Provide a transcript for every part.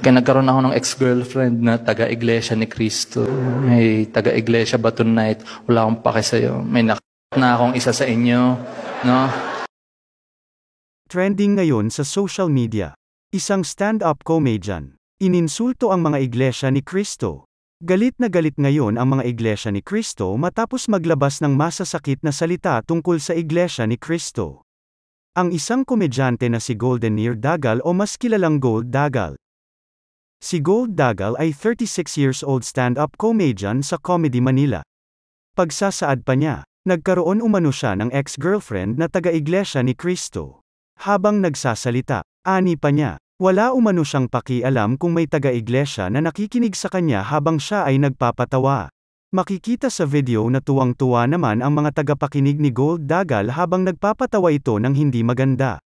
Kaya nagkaroon ako ng ex-girlfriend na taga-iglesia ni Kristo. May taga-iglesia ba tonight? Wala akong pake sa'yo. May nak na akong isa sa inyo. No? Trending ngayon sa social media. Isang stand-up comedian. Ininsulto ang mga iglesia ni Kristo. Galit na galit ngayon ang mga iglesia ni Kristo matapos maglabas ng masasakit na salita tungkol sa iglesia ni Kristo. Ang isang komedyante na si Golden Ear Dagal o mas kilalang Gold Dagal, Si Gold Dagal ay 36 years old stand-up comedian sa Comedy Manila. Pagsasaad pa niya, nagkaroon umano siya ng ex-girlfriend na taga-iglesia ni Cristo. Habang nagsasalita, ani pa niya, wala umano siyang pakialam kung may taga-iglesia na nakikinig sa kanya habang siya ay nagpapatawa. Makikita sa video na tuwang-tuwa naman ang mga tagapakinig ni Gold Dagal habang nagpapatawa ito ng hindi maganda.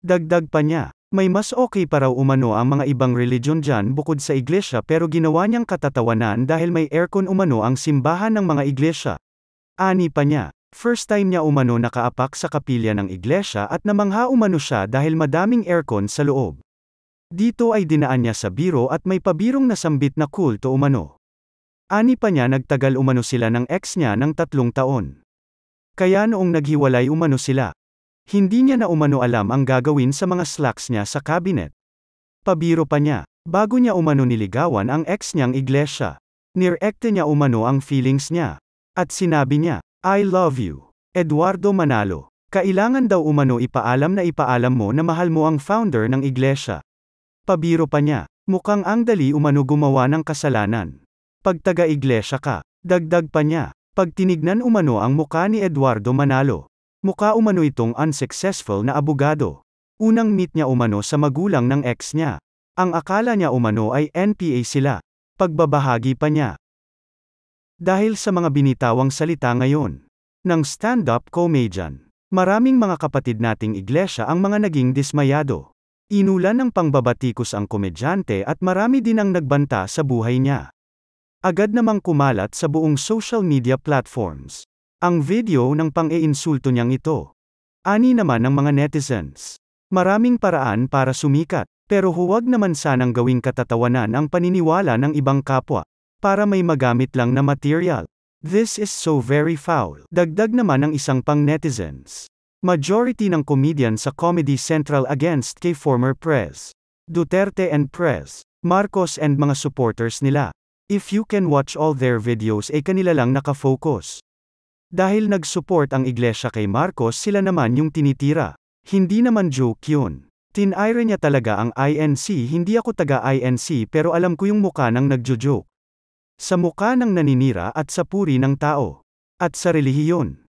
Dagdag pa niya, may mas okay para umano ang mga ibang religion dyan bukod sa iglesia pero ginawa niyang katatawanan dahil may aircon umano ang simbahan ng mga iglesia. Ani pa niya, first time niya umano nakaapak sa kapilya ng iglesia at namangha umano siya dahil madaming aircon sa loob. Dito ay dinaan niya sa biro at may pabirong nasambit na cool to umano. Ani pa niya nagtagal umano sila ng ex niya ng tatlong taon. Kaya noong naghiwalay umano sila, hindi niya na umano alam ang gagawin sa mga slacks niya sa cabinet. Pabiro pa niya, bago niya umano niligawan ang ex niyang iglesia. Nirekte niya umano ang feelings niya. At sinabi niya, I love you. Eduardo Manalo. Kailangan daw umano ipaalam na ipaalam mo na mahal mo ang founder ng iglesia. Pabiro pa niya, mukhang ang dali umano gumawa ng kasalanan. Pagtaga iglesia ka, dagdag pa niya, pag tinignan umano ang mukha ni Eduardo Manalo. Mukha umano itong unsuccessful na abogado. Unang meet niya umano sa magulang ng ex niya. Ang akala niya umano ay NPA sila. Pagbabahagi pa niya. Dahil sa mga binitawang salita ngayon ng stand-up comedian, maraming mga kapatid nating iglesia ang mga naging dismayado. Inulan ng pangbabatikos ang komedyante at marami din ang nagbanta sa buhay niya. Agad namang kumalat sa buong social media platforms. Ang video ng pang-iinsulto niyang ito. Ani naman ng mga netizens. Maraming paraan para sumikat, pero huwag naman sanang gawing katatawanan ang paniniwala ng ibang kapwa, para may magamit lang na material. This is so very foul. Dagdag naman ng isang pang-netizens. Majority ng comedian sa Comedy Central against kay former Pres. Duterte and Pres. Marcos and mga supporters nila. If you can watch all their videos ay kanila lang nakafocus. Dahil nag-support ang iglesia kay Marcos sila naman yung tinitira. Hindi naman joke yun. Tin-iron niya talaga ang INC hindi ako taga INC pero alam ko yung muka ng nagjo-joke. Sa muka ng naninira at sa puri ng tao. At sa relihiyon.